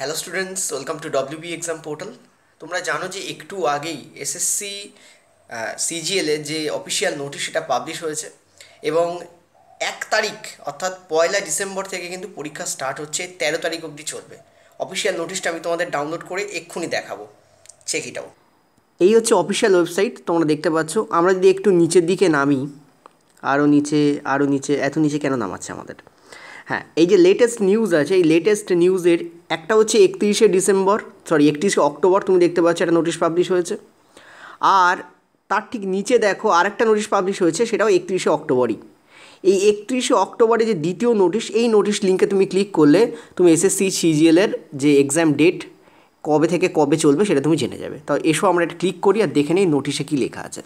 hello students welcome to WB exam portal তোমরা জানো যে একটু আগেই এসএসসি সিজিএলের যে অফিসিয়াল নোটিশ সেটা পাবলিশ হয়েছে এবং এক তারিখ অর্থাৎ পয়লা ডিসেম্বর থেকে কিন্তু পরীক্ষা স্টার্ট হচ্ছে তেরো তারিখ অবধি চলবে অফিসিয়াল নোটিশটা আমি তোমাদের ডাউনলোড করে এক্ষুনি দেখাবো চেক ইট এই হচ্ছে অফিসিয়াল ওয়েবসাইট তোমরা দেখতে পাচ্ছ আমরা যদি একটু নিচের দিকে নামি আরও নিচে আরও নিচে এত নিচে কেন নামাচ্ছে আমাদের হ্যাঁ এই যে লেটেস্ট নিউজ আছে এই লেটেস্ট নিউজের একটা হচ্ছে একত্রিশে ডিসেম্বর সরি একত্রিশে অক্টোবর তুমি দেখতে পাচ্ছ একটা নোটিশ পাবলিশ হয়েছে আর তার ঠিক নিচে দেখো আরেকটা নোটিশ পাবলিশ হয়েছে সেটাও একত্রিশে অক্টোবরই এই একত্রিশে অক্টোবরে যে দ্বিতীয় নোটিশ এই নোটিশ লিঙ্কে তুমি ক্লিক করলে তুমি এসএসসি সিজিএলের যে এক্সাম ডেট কবে থেকে কবে চলবে সেটা তুমি জেনে যাবে তো এসো আমরা এটা ক্লিক করি আর দেখে নিই নোটিশে কী লেখা আছে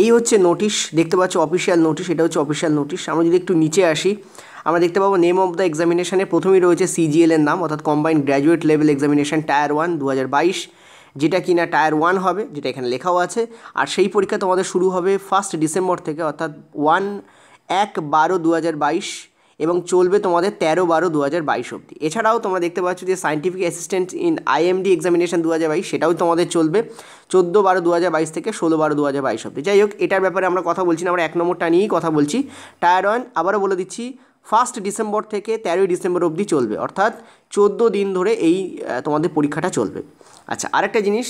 এই হচ্ছে নোটিশ দেখতে পাচ্ছ অফিসিয়াল নোটিশ এটা হচ্ছে অফিসিয়াল নোটিশ আমরা যদি একটু নিচে আসি আমরা দেখতে পাবো নেম অফ দ্য এক্সামিনেশানে প্রথমেই রয়েছে সিজিএলের নাম অর্থাৎ combined graduate level examination tier one দু যেটা কিনা টায়ার ওয়ান হবে যেটা এখানে লেখাও আছে আর সেই পরীক্ষা তোমাদের শুরু হবে ফার্স্ট ডিসেম্বর থেকে অর্থাৎ ওয়ান এক বারো দু এবং চলবে তোমাদের তেরো বারো দু হাজার বাইশ অব্দি এছাড়াও তোমরা দেখতে পাচ্ছ যে scientific assistant in IMD examination দু হাজার বাইশ সেটাও তোমাদের চলবে চোদ্দো বারো দু হাজার বাইশ থেকে ষোলো বারো দু হাজার বাইশ অব্দি যাই হোক এটার ব্যাপারে আমরা কথা বলছি না আমরা এক নম্বরটা নিয়েই কথা বলছি টায়ার ওয়ান আবারও বলে দিচ্ছি ফার্স্ট ডিসেম্বর থেকে তেরোই ডিসেম্বর অবধি চলবে অর্থাৎ চোদ্দো দিন ধরে এই তোমাদের পরীক্ষাটা চলবে আচ্ছা আরেকটা জিনিস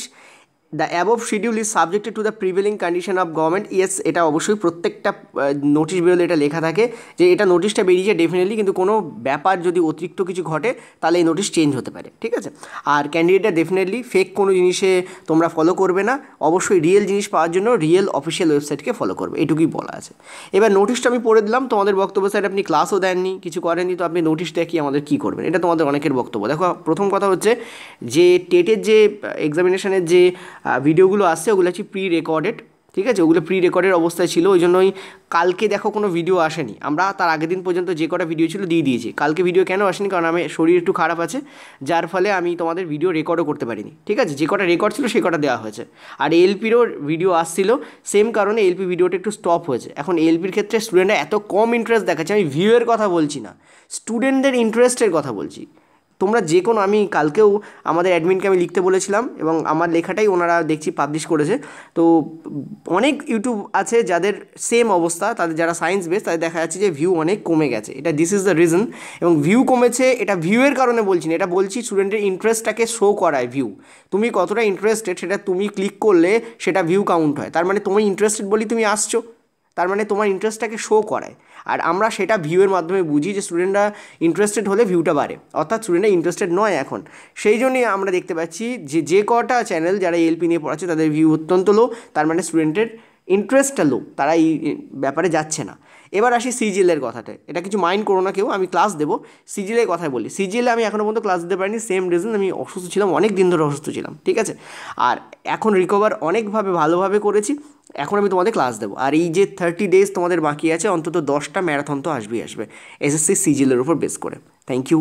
the above schedule is subjected to the prevailing condition of government yes এটা অবশ্যই প্রত্যেকটা নোটিশ বেরোলে এটা লেখা থাকে যে এটা নোটিশটা বেরিয়েছে ডেফিনেটলি কিন্তু কোনো ব্যাপার যদি অতিরিক্ত কিছু ঘটে তাহলে এই নোটিশ চেঞ্জ হতে পারে ঠিক আছে আর ক্যান্ডিডেটটা ডেফিনেটলি ফেক কোনো জিনিসে তোমরা ফলো করবে না অবশ্যই রিয়েল জিনিস পাওয়ার জন্য রিয়েল অফিসিয়াল ওয়েবসাইটকে ফলো করবে এটুকুই বলা আছে এবার নোটিশটা আমি পড়ে দিলাম তোমাদের বক্তব্য স্যার আপনি ক্লাসও দেননি কিছু করেননি তো আপনি নোটিশ দেখি আমাদের কী করবেন এটা তোমাদের অনেকের বক্তব্য দেখো প্রথম কথা হচ্ছে যে টেটের যে এক্সামিনেশনের যে ভিডিওগুলো আসছে ওগুলো হচ্ছে প্রি রেকর্ডেড ঠিক আছে ওগুলো প্রি রেকর্ডের অবস্থায় ছিল ওই জন্যই কালকে দেখো কোনো ভিডিও আসেনি আমরা তার আগের দিন পর্যন্ত যে কটা ভিডিও ছিল দিয়ে দিয়েছি কালকে ভিডিও কেন আসেনি কারণ আমি শরীর একটু খারাপ আছে যার ফলে আমি তোমাদের ভিডিও রেকর্ডও করতে পারিনি ঠিক আছে যে কটা রেকর্ড ছিল সে কটা দেওয়া হয়েছে আর এলপিরও ভিডিও আসছিল সেম কারণে এলপি ভিডিওটা একটু স্টপ হয়েছে এখন এলপির ক্ষেত্রে স্টুডেন্টরা এত কম ইন্টারেস্ট দেখাচ্ছে আমি ভিউয়ের কথা বলছি না স্টুডেন্টদের ইন্টারেস্টের কথা বলছি তোমরা যে কোনো আমি কালকেও আমাদের অ্যাডমিনকে আমি লিখতে বলেছিলাম এবং আমার লেখাটাই ওনারা দেখছি পাবলিশ করেছে তো অনেক ইউটিউব আছে যাদের সেম অবস্থা তাদের যারা সায়েন্স বেস তাদের দেখা যাচ্ছে যে ভিউ অনেক কমে গেছে এটা দিস ইজ দ্য রিজন এবং ভিউ কমেছে এটা ভিউয়ের কারণে বলছি না এটা বলছি স্টুডেন্টের ইন্টারেস্টটাকে শো করায় ভিউ তুমি কতটা ইন্টারেস্টেড সেটা তুমি ক্লিক করলে সেটা ভিউ কাউন্ট হয় তার মানে তুমি ইন্টারেস্টেড বলি তুমি আসছো তার মানে তোমার ইন্টারেস্টটাকে শো করায় আর আমরা সেটা ভিউয়ের মাধ্যমে বুঝি যে স্টুডেন্টরা ইন্টারেস্টেড হলে ভিউটা বাড়ে অর্থাৎ স্টুডেন্টরা ইন্টারেস্টেড নয় এখন সেই জন্যই আমরা দেখতে পাচ্ছি যে যে কটা চ্যানেল যারা এলপি নিয়ে পড়াচ্ছে তাদের ভিউ অত্যন্ত লো তার মানে স্টুডেন্টের ইন্টারেস্টটা লো তারা এই ব্যাপারে যাচ্ছে না এবার আসি সিজিএলের কথাতে এটা কিছু মাইন্ড করো না কেউ আমি ক্লাস দেবো সিজিএলের কথাই বলি সিজিএলে আমি এখনও পর্যন্ত ক্লাস দিতে পারিনি সেম রিজন আমি অসুস্থ ছিলাম অনেক দিন ধরে অসুস্থ ছিলাম ঠিক আছে আর এখন রিকভার অনেকভাবে ভালোভাবে করেছি এখন আমি তোমাদের ক্লাস দেবো আর এই যে থার্টি ডেজ তোমাদের বাকি আছে অন্তত দশটা ম্যারাথন তো আসবেই আসবে এসএসসি সিজিলের উপর বেস করে থ্যাংক ইউ